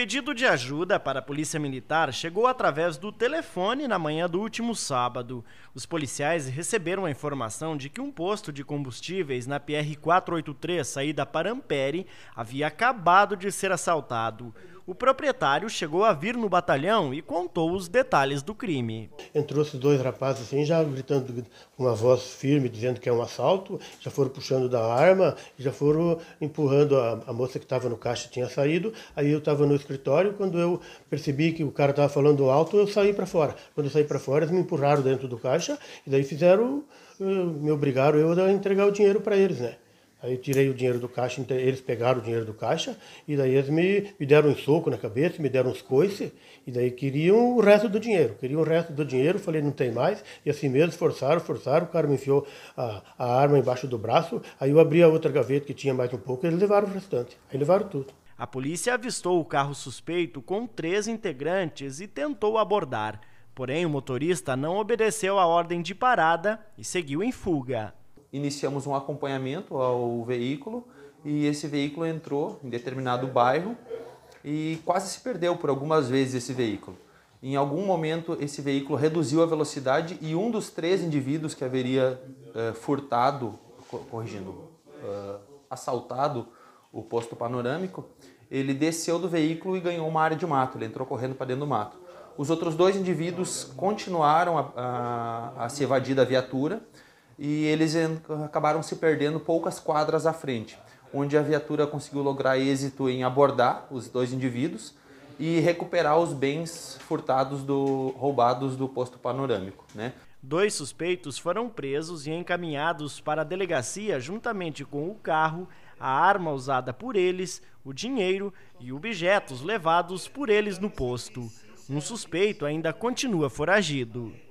pedido de ajuda para a Polícia Militar chegou através do telefone na manhã do último sábado. Os policiais receberam a informação de que um posto de combustíveis na PR-483, saída para Ampere, havia acabado de ser assaltado. O proprietário chegou a vir no batalhão e contou os detalhes do crime. entrou esses dois rapazes assim, já gritando com uma voz firme, dizendo que é um assalto, já foram puxando da arma, já foram empurrando a, a moça que estava no caixa tinha saído. Aí eu estava no escritório, quando eu percebi que o cara estava falando alto, eu saí para fora. Quando eu saí para fora, eles me empurraram dentro do caixa e daí fizeram, eh, me obrigaram eu a entregar o dinheiro para eles, né? Aí tirei o dinheiro do caixa, então eles pegaram o dinheiro do caixa e daí eles me, me deram um soco na cabeça, me deram uns coices e daí queriam o resto do dinheiro. Queriam o resto do dinheiro, falei, não tem mais. E assim mesmo, forçaram, forçaram, o cara me enfiou a, a arma embaixo do braço. Aí eu abri a outra gaveta que tinha mais um pouco e eles levaram o restante. Aí levaram tudo. A polícia avistou o carro suspeito com três integrantes e tentou abordar. Porém, o motorista não obedeceu à ordem de parada e seguiu em fuga iniciamos um acompanhamento ao veículo e esse veículo entrou em determinado bairro e quase se perdeu por algumas vezes esse veículo. Em algum momento, esse veículo reduziu a velocidade e um dos três indivíduos que haveria eh, furtado, corrigindo, eh, assaltado o posto panorâmico, ele desceu do veículo e ganhou uma área de mato, ele entrou correndo para dentro do mato. Os outros dois indivíduos continuaram a, a, a se evadir da viatura e eles acabaram se perdendo poucas quadras à frente, onde a viatura conseguiu lograr êxito em abordar os dois indivíduos e recuperar os bens furtados do roubados do posto panorâmico, né? Dois suspeitos foram presos e encaminhados para a delegacia juntamente com o carro, a arma usada por eles, o dinheiro e objetos levados por eles no posto. Um suspeito ainda continua foragido.